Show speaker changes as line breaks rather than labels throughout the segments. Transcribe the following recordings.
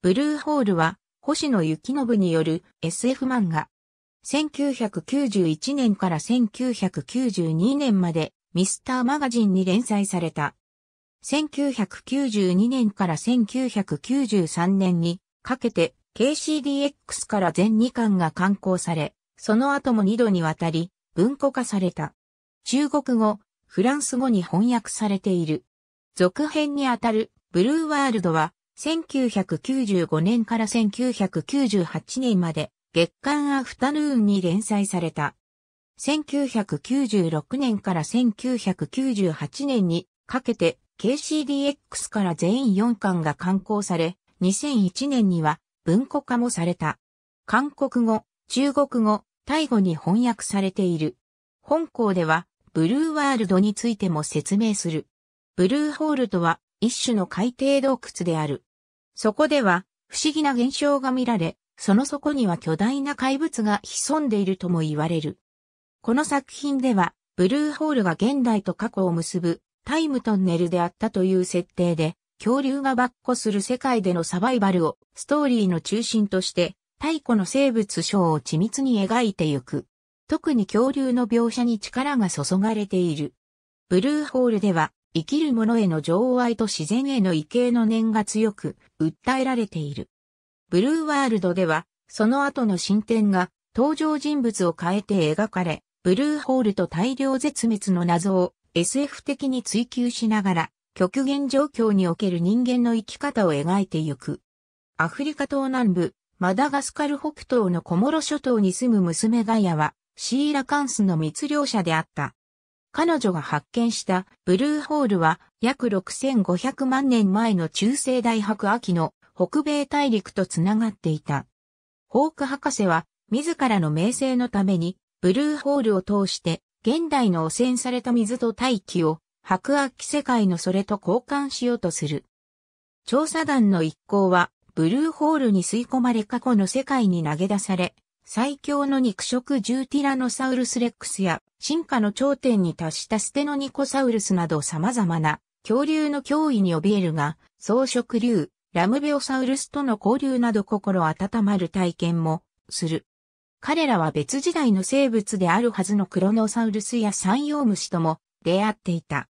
ブルーホールは、星野幸信による SF 漫画。1991年から1992年まで、ミスターマガジンに連載された。1992年から1993年にかけて KCDX から全2巻が刊行され、その後も2度にわたり文庫化された。中国語、フランス語に翻訳されている。続編にあたるブルーワールドは1995年から1998年まで月刊アフタヌーンに連載された。1996年から1998年にかけて KCDX から全員4巻が刊行され、2001年には文庫化もされた。韓国語、中国語、タイ語に翻訳されている。本校ではブルーワールドについても説明する。ブルーホールとは一種の海底洞窟である。そこでは不思議な現象が見られ、その底には巨大な怪物が潜んでいるとも言われる。この作品では、ブルーホールが現代と過去を結ぶタイムトンネルであったという設定で、恐竜がバッする世界でのサバイバルをストーリーの中心として、太古の生物章を緻密に描いてゆく。特に恐竜の描写に力が注がれている。ブルーホールでは生きる者への情愛と自然への畏敬の念が強く、訴えられている。ブルーワールドでは、その後の進展が、登場人物を変えて描かれ、ブルーホールと大量絶滅の謎を SF 的に追求しながら、極限状況における人間の生き方を描いてゆく。アフリカ東南部、マダガスカル北東のコモロ諸島に住む娘ガイアは、シーラカンスの密漁者であった。彼女が発見したブルーホールは約6500万年前の中世大白亜紀の北米大陸とつながっていた。ホーク博士は自らの名声のためにブルーホールを通して現代の汚染された水と大気を白亜紀世界のそれと交換しようとする。調査団の一行はブルーホールに吸い込まれ過去の世界に投げ出され、最強の肉食獣ティラノサウルスレックスや進化の頂点に達したステノニコサウルスなど様々な恐竜の脅威に怯えるが、草食竜、ラムベオサウルスとの交流など心温まる体験もする。彼らは別時代の生物であるはずのクロノサウルスや山陽虫とも出会っていた。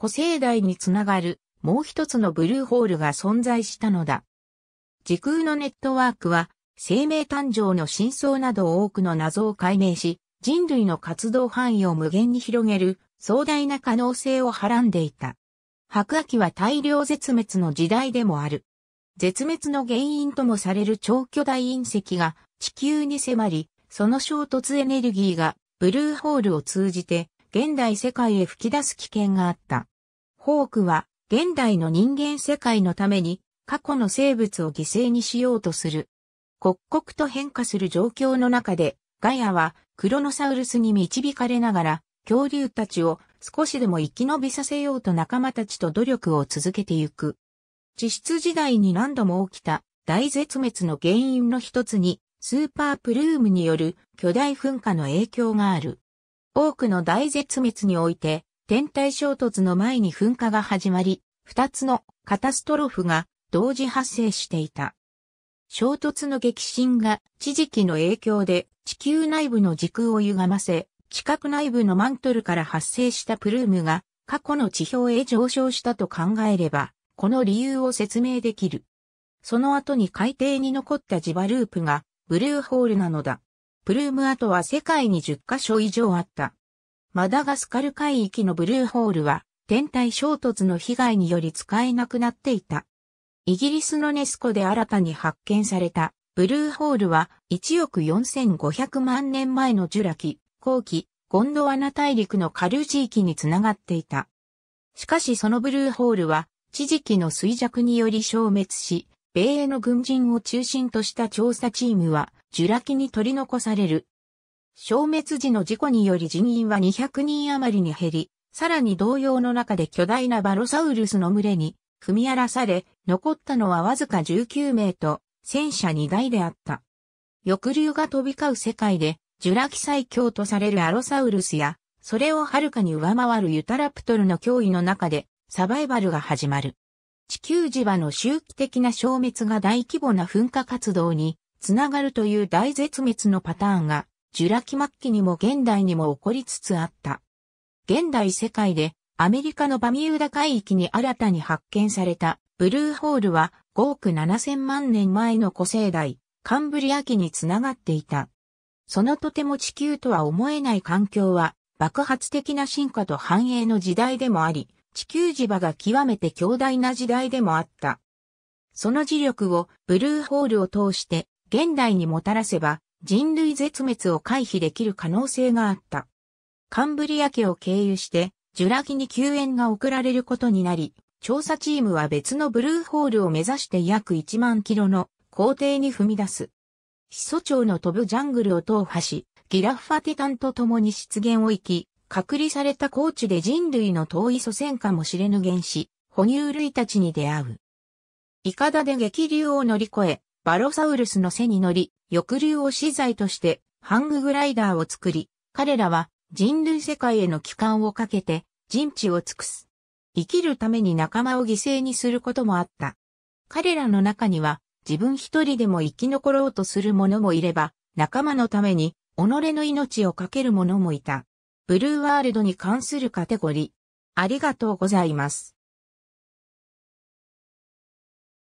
古生代につながるもう一つのブルーホールが存在したのだ。時空のネットワークは生命誕生の真相など多くの謎を解明し、人類の活動範囲を無限に広げる壮大な可能性をはらんでいた。白亜紀は大量絶滅の時代でもある。絶滅の原因ともされる超巨大隕石が地球に迫り、その衝突エネルギーがブルーホールを通じて現代世界へ吹き出す危険があった。ホークは現代の人間世界のために過去の生物を犠牲にしようとする。刻々と変化する状況の中でガヤはクロノサウルスに導かれながら、恐竜たちを少しでも生き延びさせようと仲間たちと努力を続けていく。地質時代に何度も起きた大絶滅の原因の一つに、スーパープルームによる巨大噴火の影響がある。多くの大絶滅において、天体衝突の前に噴火が始まり、二つのカタストロフが同時発生していた。衝突の激震が地磁気の影響で地球内部の時空を歪ませ、地殻内部のマントルから発生したプルームが過去の地表へ上昇したと考えれば、この理由を説明できる。その後に海底に残った磁場ループがブルーホールなのだ。プルーム跡は世界に10カ所以上あった。マダガスカル海域のブルーホールは天体衝突の被害により使えなくなっていた。イギリスのネスコで新たに発見されたブルーホールは1億4500万年前のジュラ紀、後期、ゴンドワナ大陸の下流地域につながっていた。しかしそのブルーホールは、地磁気の衰弱により消滅し、米英の軍人を中心とした調査チームは、ジュラ紀に取り残される。消滅時の事故により人員は200人余りに減り、さらに同様の中で巨大なバロサウルスの群れに踏み荒らされ、残ったのはわずか19名と戦車2台であった。翼竜が飛び交う世界で、ジュラ紀最強とされるアロサウルスや、それをはるかに上回るユタラプトルの脅威の中で、サバイバルが始まる。地球磁場の周期的な消滅が大規模な噴火活動に、つながるという大絶滅のパターンが、ジュラ紀末期にも現代にも起こりつつあった。現代世界で、アメリカのバミューダ海域に新たに発見された、ブルーホールは、5億7000万年前の古生代、カンブリア紀につながっていた。そのとても地球とは思えない環境は、爆発的な進化と繁栄の時代でもあり、地球磁場が極めて強大な時代でもあった。その磁力をブルーホールを通して現代にもたらせば人類絶滅を回避できる可能性があった。カンブリア家を経由してジュラ紀に救援が送られることになり、調査チームは別のブルーホールを目指して約1万キロの工程に踏み出す。始祖町の飛ぶジャングルを踏破し、ギラフ・ファティタンと共に出現を行き、隔離された高地で人類の遠い祖先かもしれぬ原始、哺乳類たちに出会う。イカダで激流を乗り越え、バロサウルスの背に乗り、抑流を資材として、ハンググライダーを作り、彼らは人類世界への帰還をかけて、人地を尽くす。生きるために仲間を犠牲にすることもあった。彼らの中には、自分一人でも生き残ろうとする者もいれば、仲間のために、己の命を懸ける者もいた。ブルーワールドに関するカテゴリー。ありがとうございます。